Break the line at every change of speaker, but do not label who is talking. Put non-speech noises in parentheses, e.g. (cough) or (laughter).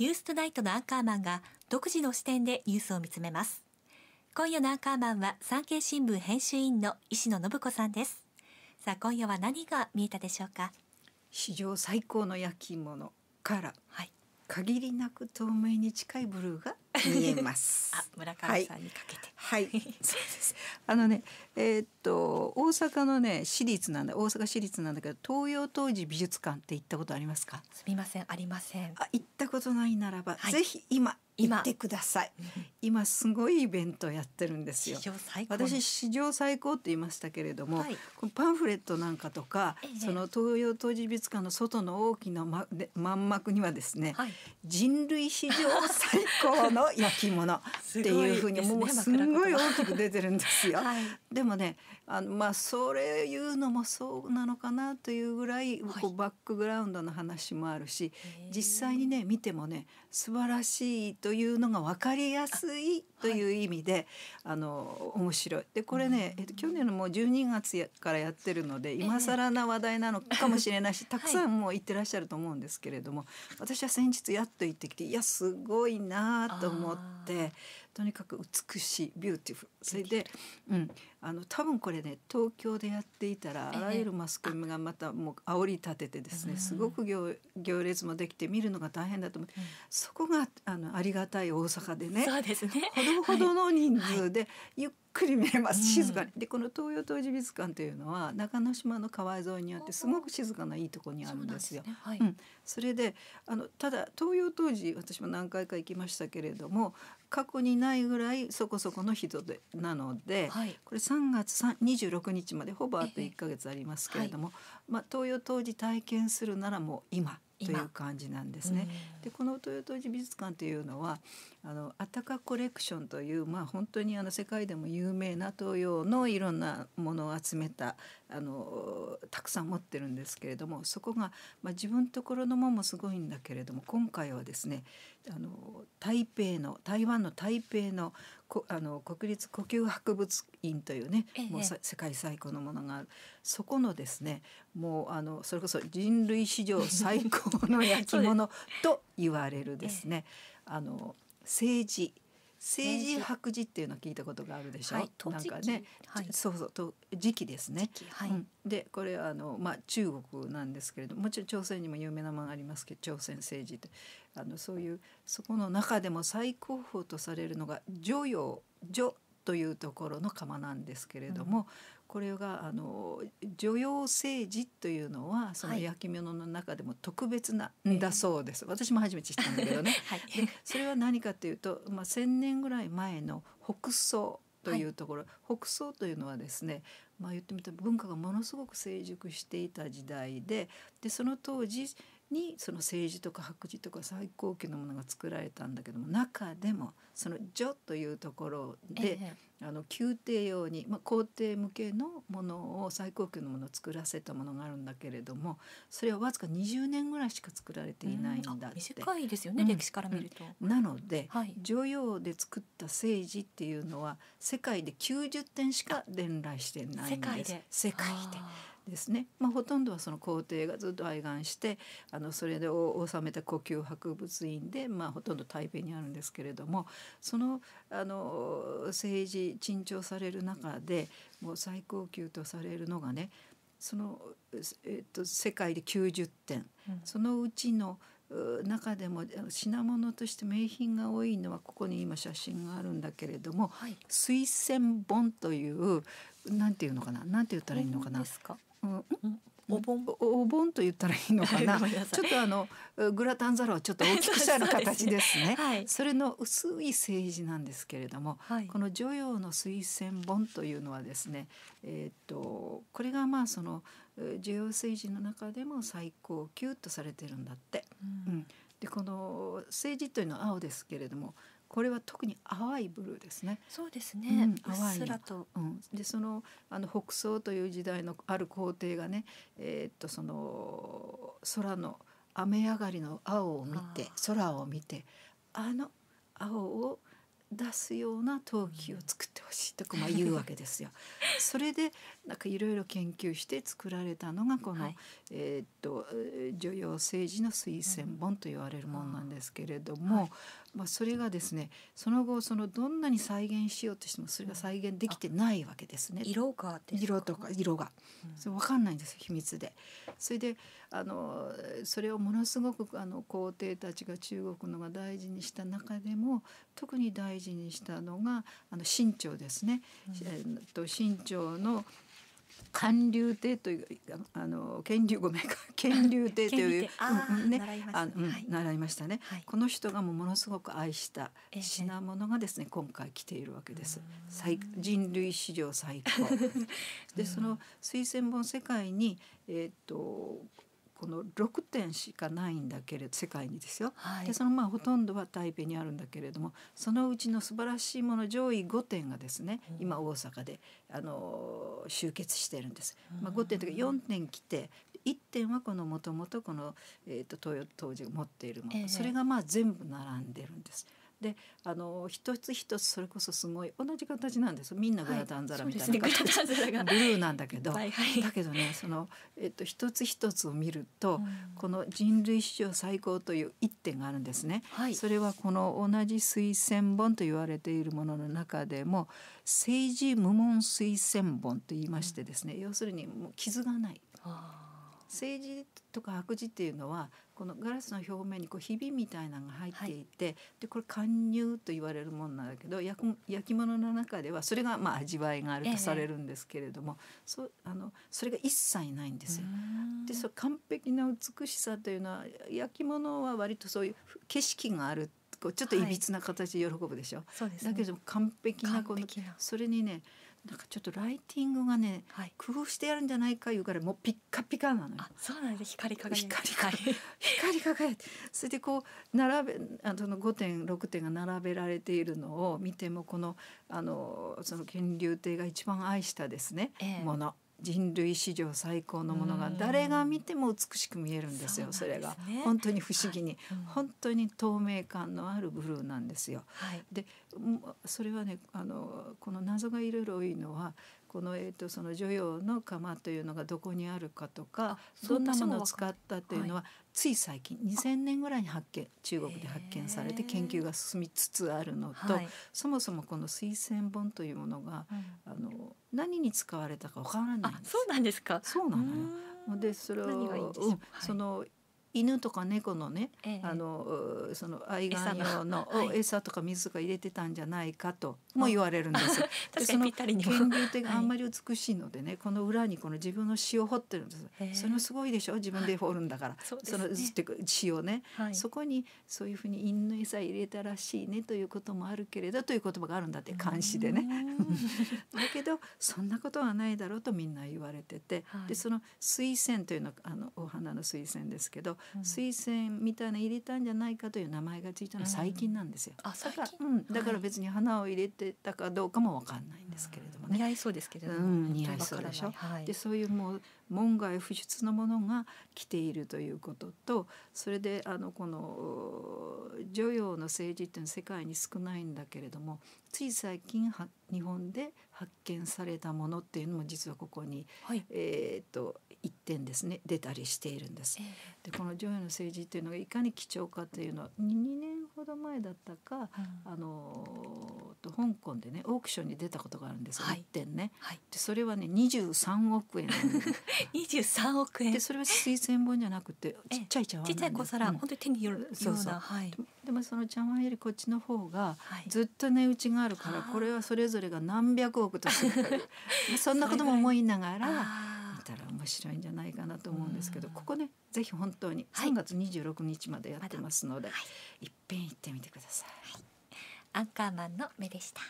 ニューストナイトのアンカーマンが独自の視点でニュースを見つめます。今夜のアンカーマンは産経新聞編集員の石野信子さんです。さあ今夜は何が見えたでしょうか。史上最高の焼き物から、はい、限りなく透明に近いブルーが見えます。(laughs) あ村上さんにかけて、はいはい、(laughs) そうですあのねえー、っと大阪のね私立なんだ大阪市立なんだけど東洋当時美術館って行ったことありますかすみませんありませんあ行ったことないならば、はい、ぜひ今行ってください今すごいイベントやってるんですよ私史上最高って言いましたけれども、はい、このパンフレットなんかとか、ええ、その東洋当時美術館の外の大きなまで満幕にはですね、はい、人類史上最高の焼き物っていうふうに (laughs) ね、もうすごごい大きく出てるんですよ。はい、でもねあのまあそれいうのもそうなのかなというぐらい、こうバックグラウンドの話もあるし、実際にね見てもね素晴らしいというのが分かりやすいという意味であ,、の面白い。でこれね、えっと、去年のもう12月からやってるので今更な話題なのかもしれないし、たくさんもう行ってらっしゃると思うんですけれども、私は先日やっと行ってきていやすごいなと思って。とにかく美しいビューティフルそれで、うん、あの多分これね東京でやっていたらあらゆるマスコミがまたもう煽り立ててですね、すごく行行列もできて見るのが大変だと思って、うん、そこがあのありがたい大阪でねそうですねほどほどの人数で、ゆっくり見ます静かに。でこの東洋当時美術館というのは中之島の川沿いにあってすごく静かないいとこにあるんですよ。そ、うん、それであのただ東洋当時私も何回か行きましたけれども過去にないぐらいそこそこの人でなので、はい、これ3月26日までほぼあと1か月ありますけれども、ええはい、まあ、東洋当時体験するならもう今。という感じなんですね。でこの豊臣美術館というのはあのアタカコレクションという、まあ、本当にあの世界でも有名な東洋のいろんなものを集めたあのたくさん持ってるんですけれどもそこが、まあ、自分ところのももすごいんだけれども今回はですねあの台北の台湾の台北のこあの国立呼吸博物院というね、ええ、もう世界最古のものがあるそこのですねもうあのそれこそ人類史上最高の焼き物 (laughs) と言われるですねあの政治政治白磁っていうの聞いたことがあるでしょ。はい、なんかね、はい、そうそうと時期ですね。はい、うん、でこれあのまあ中国なんですけれどももちろん朝鮮にも有名なものありますけど朝鮮政治ってあのそういうそこの中でも最高峰とされるのが女陽女というところの釜なんですけれども、うん、これがあの女用政治というのはその焼き物の中でも特別なんだそうです、はい、私も初めて知ったんだけどね、(laughs) はい、でそれは何かというと、まあ、1,000年ぐらい前の北宋というところ、はい、北宋というのはですねまあ言ってみたら文化がものすごく成熟していた時代ででその当時にその政治とか白磁とか最高級のものが作られたんだけども中でもその「女」というところで、ええ、あの宮廷用に、まあ、皇帝向けのものを最高級のものを作らせたものがあるんだけれどもそれはわずか20年ぐらいしか作られていないんだって。うん、短いですよね、うん、歴史から見ると。うん、なので、はい、女で作った政治っていうのは世界で90点しか伝来してないんです。世界で世界でですね、まあ、ほとんどはその皇帝がずっと愛願してあのそれで治めた故宮博物院で、まあ、ほとんど台北にあるんですけれどもそのあの政治珍重される中でもう最高級とされるのがねその、えっと、世界で90点、うん、そのうちの中でも品物として名品が多いのはここに今写真があるんだけれども「はい、推薦本」というなんていうのかななんて言ったらいいのかなうんお盆お盆と言ったらいいのかな (laughs) ちょっとあのグラタン皿はちょっと大きくしたよる形ですね (laughs) ねはい、それの薄い政治なんですけれども、はい、この「女用の推薦本」というのはですね、えー、っとこれがまあその女王政治の中でも最高級とされてるんだって。うん、うん、でこの政治というのは青ですけれどもこれは特に淡いブルーですね。そうですね。うん、淡いと、うん、でそのあの北宋という時代のある皇帝がね、えー、っとその空の雨上がりの青を見て空を見てあの青を出すような陶器を作ってほしいとかまあ (laughs) 言うわけですよ。それでなんかいろいろ研究して作られたのがこの、はい、えっと女用政治の推薦本と言われるものなんですけれども、はい、まあ、それがですねその後そのどんなに再現しようとしてもそれが再現できてないわけですね。色か色とか色が、それ分かんないんです秘密で。それであのそれをものすごくあの皇帝たちが中国のが大事にした中でも特に大事にしたのがあの清朝ですね。えと清朝の韓流亭というあの権流ごめんか権流亭といううね、あうんは習いましたね、この人がもものすごく愛した品物がですね、ええ、今回来ているわけです。最人類史上最高 (laughs) でその推薦本世界にえっ、とこの6点しかないんだけれど世界にですよ。はい、でそのまあほとんどは台北にあるんだけれどもそのうちの素晴らしいもの上位5点がですね今大阪であの集結してるんです。まあ、5点というか4点来て1点はこのもともとこの、えー、と東洋当時持っているもの、えー、それがまあ全部並んでるんです。であの一つ一つそれこそすごい同じ形なんですみんなグラタン皿みたいな、はいね、ブルーなんだけど、はいはい、だけどねその、えっと、一つ一つを見ると、うん、この人類史上最高という一点があるんですね、はい、それはこの同じ推薦本と言われているものの中でも政治無門推薦本と言いましてですね、うん、要するにもう傷がない。あ政治とか白磁っていうのはこのガラスの表面にこうひびみたいなのが入っていて、はい、でこれ貫入と言われるもんなんだけど焼焼き物の中ではそれがまあ味わいがあるとされるんですけれども、ええ、そあのそれが一切ないんですよ。でそ完璧な美しさというのは焼き物は割とそういう景色があるこうちょっといびつな形で喜ぶでしょ、はいね、だけど完璧なこのそれにねなんかちょっとライティングがね、はい、工夫してやるんじゃないかいうからもうピッカピカなのよ。そうなんです光輝いて光り輝いてそれでこう並べあの5点6点が並べられているのを見てもこのあのその乾隆帝が一番愛したですね、えー、もの。人類史上最高のものが誰が見ても美しく見えるんですよ、うん、それが、本当に不思議に、はいうん、本当に透明感のあるブルーなんですよ。はい、でそれはねあのこの謎がいろいろ多いのはこの、えーと、そのの釜というのがどこにあるかとかどんなものを使ったというのは、はい、つい最近2000年ぐらいに発見中国で発見されて研究が進みつつあるのと、そもそもこの推薦本というものが、あの何に使われたかわからないんです。そうなんですかそうなのよでそれはその犬とか猫のね、ええ、あのその愛玩用の餌とか水とか入れてたんじゃないかとも言われるんです。(laughs) でその源流ってあんまり美しいのでね、この裏にこの自分の詩を掘ってるんです。それすごいでしょ自分で掘るんだから、はい、そね、そのって詩をね、はい、そこにそういうふうに犬の餌入れたらしいねということもあるけれどという言葉があるんだって監視でね。(laughs) だけどそんなことはないだろうとみんな言われてて、でその水仙というのあのお花の水仙ですけど推薦みたいな入れたんじゃないかという名前がついたのは最近なんですよ。あうん、だから別に花を入れてたかどうかもわかんない。ですけれども、ね、似合いそうですけれども、うん、似合いそうでしょ、はい、でそういうもう門外不出のものが来ているということとそれであのこの女王の政治っていうのは世界に少ないんだけれどもつい最近は日本で発見されたものっていうのも実はここに、はい、えっと一点ですね出たりしているんです。えー、でこの女王の政治っていうのがいかに貴重かというのは2年ほど前だったか、うん、あのと香港でねオークションに出たことがあるんですよ、はい、1点ね、はい、でそれはね23億円23 (laughs) 億円でそれは水仙本じゃなくてちっちゃい茶碗ちっちゃい小皿、うん、本当に手によるそうそう、はい、でもその茶碗よりこっちの方がずっと値打ちがあるから、これはそれぞれが何百億とする (laughs) そんなことも思いながら。面白いんじゃないかなと思うんですけど、ここねぜひ本当に3月26日までやってますので、はい、いっぺん行ってみてください。アンカーマンの目でした。